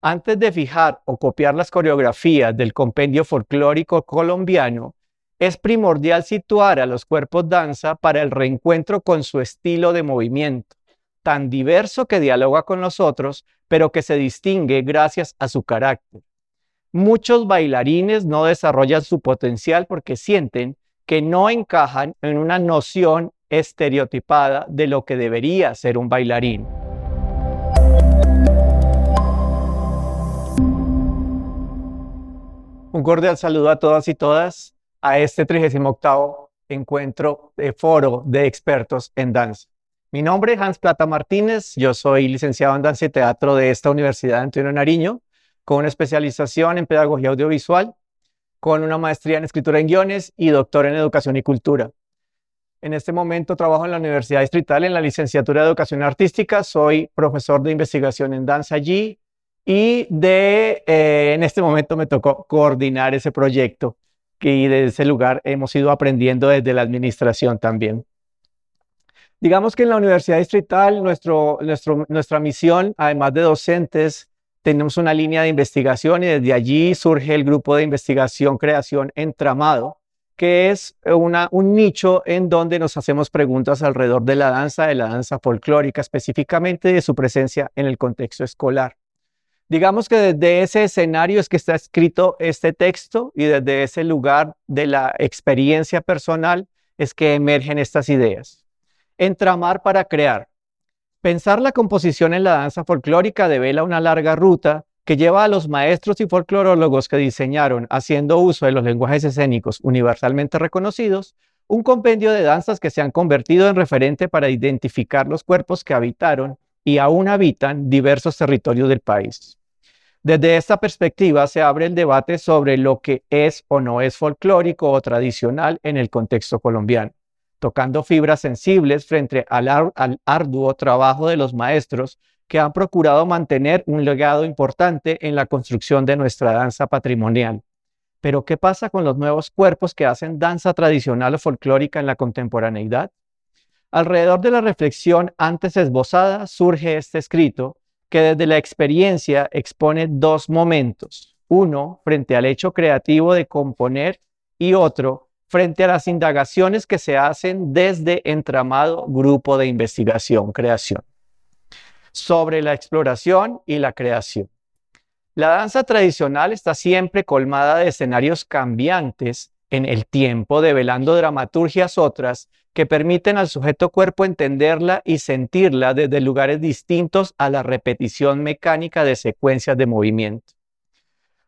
Antes de fijar o copiar las coreografías del compendio folclórico colombiano, es primordial situar a los cuerpos danza para el reencuentro con su estilo de movimiento, tan diverso que dialoga con los otros, pero que se distingue gracias a su carácter. Muchos bailarines no desarrollan su potencial porque sienten que no encajan en una noción estereotipada de lo que debería ser un bailarín. Un cordial saludo a todas y todas a este 38 encuentro de foro de expertos en danza. Mi nombre es Hans Plata Martínez, yo soy licenciado en danza y teatro de esta Universidad de Antonio Nariño, con una especialización en pedagogía audiovisual, con una maestría en escritura en guiones y doctor en educación y cultura. En este momento trabajo en la Universidad Distrital en la licenciatura de educación artística, soy profesor de investigación en danza allí, y de, eh, en este momento me tocó coordinar ese proyecto y desde ese lugar hemos ido aprendiendo desde la administración también. Digamos que en la Universidad Distrital nuestra misión, además de docentes, tenemos una línea de investigación y desde allí surge el grupo de investigación Creación Entramado, que es una, un nicho en donde nos hacemos preguntas alrededor de la danza, de la danza folclórica específicamente, de su presencia en el contexto escolar. Digamos que desde ese escenario es que está escrito este texto y desde ese lugar de la experiencia personal es que emergen estas ideas. Entramar para crear. Pensar la composición en la danza folclórica devela una larga ruta que lleva a los maestros y folclorólogos que diseñaron, haciendo uso de los lenguajes escénicos universalmente reconocidos, un compendio de danzas que se han convertido en referente para identificar los cuerpos que habitaron y aún habitan diversos territorios del país. Desde esta perspectiva se abre el debate sobre lo que es o no es folclórico o tradicional en el contexto colombiano, tocando fibras sensibles frente al, arduo trabajo de los maestros que han procurado mantener un legado importante en la construcción de nuestra danza patrimonial. Pero, ¿qué pasa con los nuevos cuerpos que hacen danza tradicional o folclórica en la contemporaneidad? Alrededor de la reflexión antes esbozada surge este escrito, que desde la experiencia expone dos momentos, uno frente al hecho creativo de componer y otro frente a las indagaciones que se hacen desde entramado grupo de investigación creación sobre la exploración y la creación. La danza tradicional está siempre colmada de escenarios cambiantes en el tiempo, develando dramaturgias otras que permiten al sujeto cuerpo entenderla y sentirla desde lugares distintos a la repetición mecánica de secuencias de movimiento.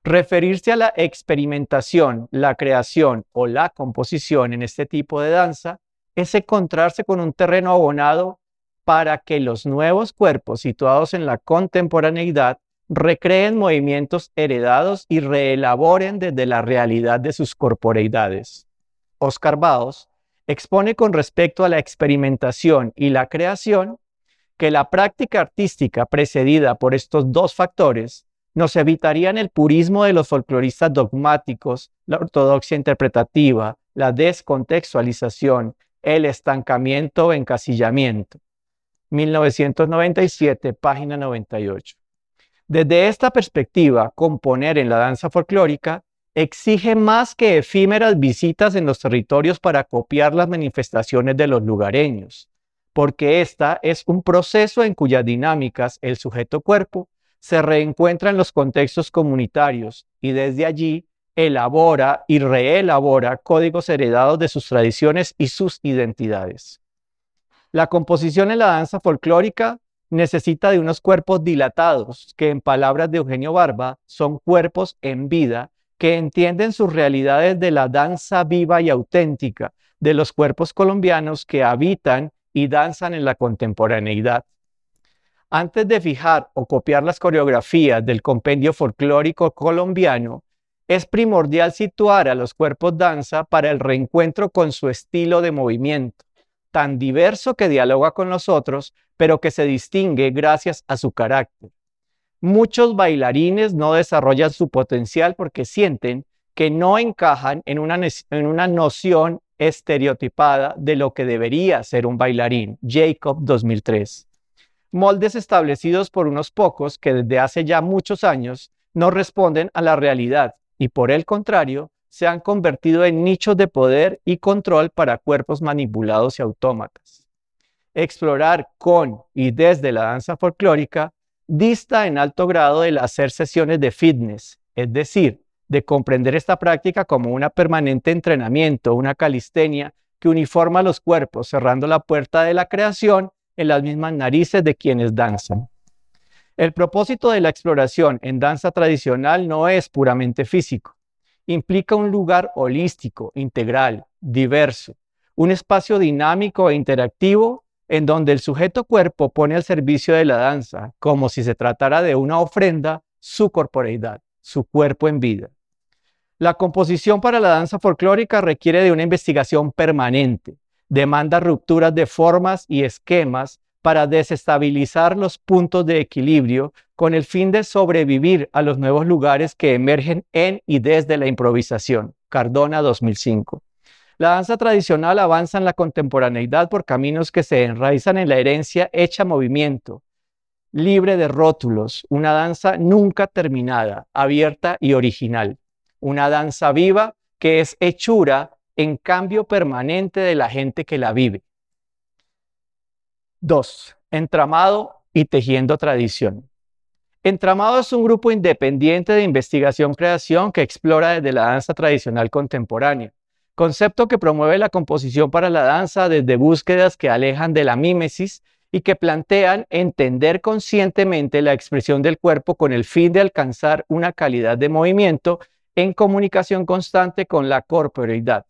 Referirse a la experimentación, la creación o la composición en este tipo de danza es encontrarse con un terreno abonado para que los nuevos cuerpos situados en la contemporaneidad recreen movimientos heredados y reelaboren desde la realidad de sus corporeidades. Oscar Baos, expone con respecto a la experimentación y la creación que la práctica artística precedida por estos dos factores nos evitarían el purismo de los folcloristas dogmáticos, la ortodoxia interpretativa, la descontextualización, el estancamiento o encasillamiento. 1997, página 98. Desde esta perspectiva, componer en la danza folclórica exige más que efímeras visitas en los territorios para copiar las manifestaciones de los lugareños, porque esta es un proceso en cuyas dinámicas el sujeto cuerpo se reencuentra en los contextos comunitarios y desde allí elabora y reelabora códigos heredados de sus tradiciones y sus identidades. La composición en la danza folclórica necesita de unos cuerpos dilatados, que en palabras de Eugenio Barba son cuerpos en vida que entienden sus realidades de la danza viva y auténtica de los cuerpos colombianos que habitan y danzan en la contemporaneidad. Antes de fijar o copiar las coreografías del compendio folclórico colombiano, es primordial situar a los cuerpos danza para el reencuentro con su estilo de movimiento, tan diverso que dialoga con los otros, pero que se distingue gracias a su carácter. Muchos bailarines no desarrollan su potencial porque sienten que no encajan en una, noción estereotipada de lo que debería ser un bailarín. Jacob 2003. Moldes establecidos por unos pocos que desde hace ya muchos años no responden a la realidad y por el contrario se han convertido en nichos de poder y control para cuerpos manipulados y autómatas. Explorar con y desde la danza folclórica dista en alto grado del hacer sesiones de fitness, es decir, de comprender esta práctica como una permanente entrenamiento, una calistenia que uniforma los cuerpos, cerrando la puerta de la creación en las mismas narices de quienes danzan. El propósito de la exploración en danza tradicional no es puramente físico. Implica un lugar holístico, integral, diverso, un espacio dinámico e interactivo en donde el sujeto cuerpo pone al servicio de la danza, como si se tratara de una ofrenda, su corporeidad, su cuerpo en vida. La composición para la danza folclórica requiere de una investigación permanente, demanda rupturas de formas y esquemas para desestabilizar los puntos de equilibrio con el fin de sobrevivir a los nuevos lugares que emergen en y desde la improvisación. Cardona 2005. La danza tradicional avanza en la contemporaneidad por caminos que se enraizan en la herencia hecha movimiento, libre de rótulos, una danza nunca terminada, abierta y original, una danza viva que es hechura en cambio permanente de la gente que la vive. 2. Entramado y tejiendo tradición. Entramado es un grupo independiente de investigación-creación que explora desde la danza tradicional contemporánea concepto que promueve la composición para la danza desde búsquedas que alejan de la mímesis y que plantean entender conscientemente la expresión del cuerpo con el fin de alcanzar una calidad de movimiento en comunicación constante con la corporeidad.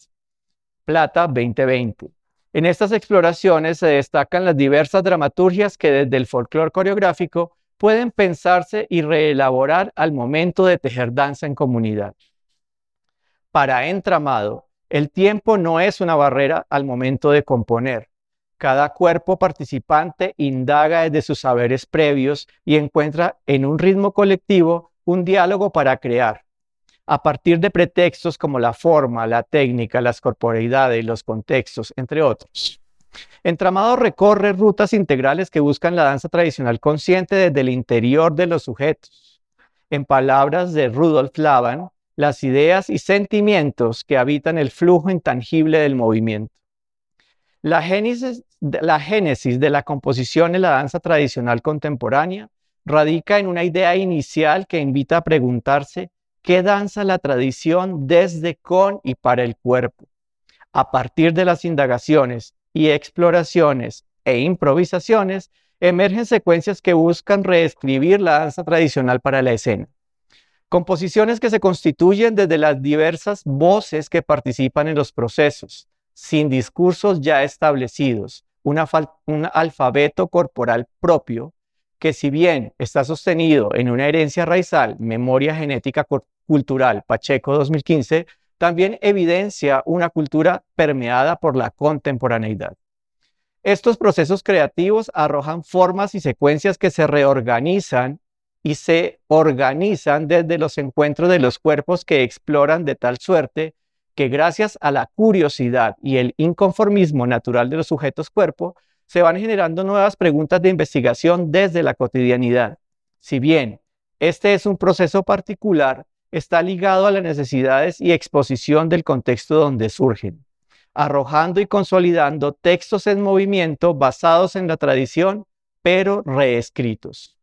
Plata 2020. En estas exploraciones se destacan las diversas dramaturgias que desde el folclore coreográfico pueden pensarse y reelaborar al momento de tejer danza en comunidad. Para entramado, el tiempo no es una barrera al momento de componer. Cada cuerpo participante indaga desde sus saberes previos y encuentra en un ritmo colectivo un diálogo para crear. A partir de pretextos como la forma, la técnica, las corporeidades, los contextos, entre otros. Entramado recorre rutas integrales que buscan la danza tradicional consciente desde el interior de los sujetos. En palabras de Rudolf Laban, las ideas y sentimientos que habitan el flujo intangible del movimiento. La génesis, de la composición en la danza tradicional contemporánea radica en una idea inicial que invita a preguntarse qué danza la tradición desde, con y para el cuerpo. A partir de las indagaciones y exploraciones e improvisaciones, emergen secuencias que buscan reescribir la danza tradicional para la escena. Composiciones que se constituyen desde las diversas voces que participan en los procesos, sin discursos ya establecidos, un alfabeto corporal propio que si bien está sostenido en una herencia raizal, memoria genética cultural, Pacheco 2015, también evidencia una cultura permeada por la contemporaneidad. Estos procesos creativos arrojan formas y secuencias que se reorganizan y se organizan desde los encuentros de los cuerpos que exploran de tal suerte que gracias a la curiosidad y el inconformismo natural de los sujetos cuerpo, se van generando nuevas preguntas de investigación desde la cotidianidad. Si bien este es un proceso particular, está ligado a las necesidades y exposición del contexto donde surgen, arrojando y consolidando textos en movimiento basados en la tradición, pero reescritos.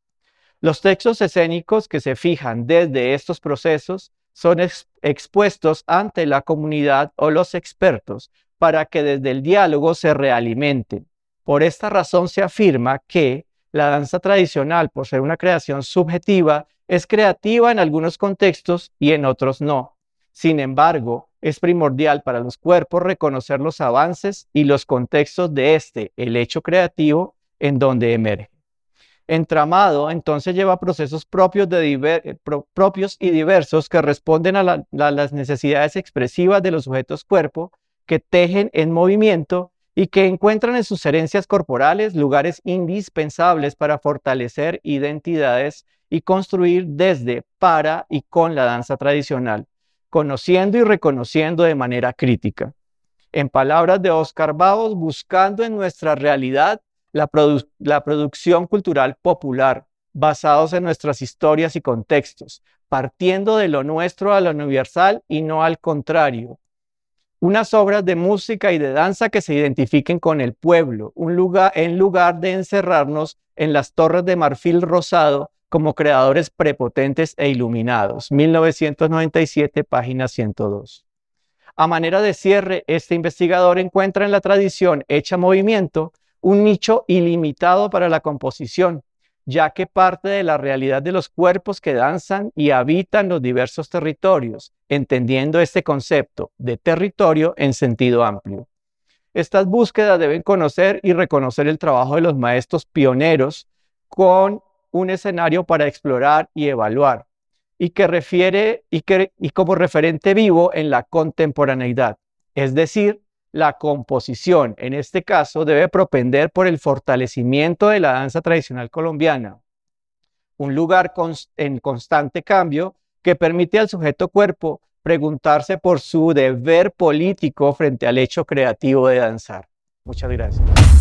Los textos escénicos que se fijan desde estos procesos son expuestos ante la comunidad o los expertos para que desde el diálogo se realimenten. Por esta razón se afirma que la danza tradicional, por ser una creación subjetiva, es creativa en algunos contextos y en otros no. Sin embargo, es primordial para los cuerpos reconocer los avances y los contextos de este, el hecho creativo, en donde emerge entramado entonces lleva procesos propios, de eh, y diversos que responden a las necesidades expresivas de los sujetos cuerpo, que tejen en movimiento y que encuentran en sus herencias corporales lugares indispensables para fortalecer identidades y construir desde, para y con la danza tradicional, conociendo y reconociendo de manera crítica. En palabras de Oscar Baos, buscando en nuestra realidad la, producción cultural popular basados en nuestras historias y contextos, partiendo de lo nuestro a lo universal y no al contrario. Unas obras de música y de danza que se identifiquen con el pueblo, un lugar, en lugar de encerrarnos en las torres de marfil rosado como creadores prepotentes e iluminados. 1997, página 102. A manera de cierre, este investigador encuentra en la tradición hecha movimiento un nicho ilimitado para la composición, ya que parte de la realidad de los cuerpos que danzan y habitan los diversos territorios, entendiendo este concepto de territorio en sentido amplio. Estas búsquedas deben conocer y reconocer el trabajo de los maestros pioneros con un escenario para explorar y evaluar, y que refiere y, como referente vivo en la contemporaneidad, es decir, la composición, en este caso, debe propender por el fortalecimiento de la danza tradicional colombiana, un lugar en constante cambio que permite al sujeto cuerpo preguntarse por su deber político frente al hecho creativo de danzar. Muchas gracias.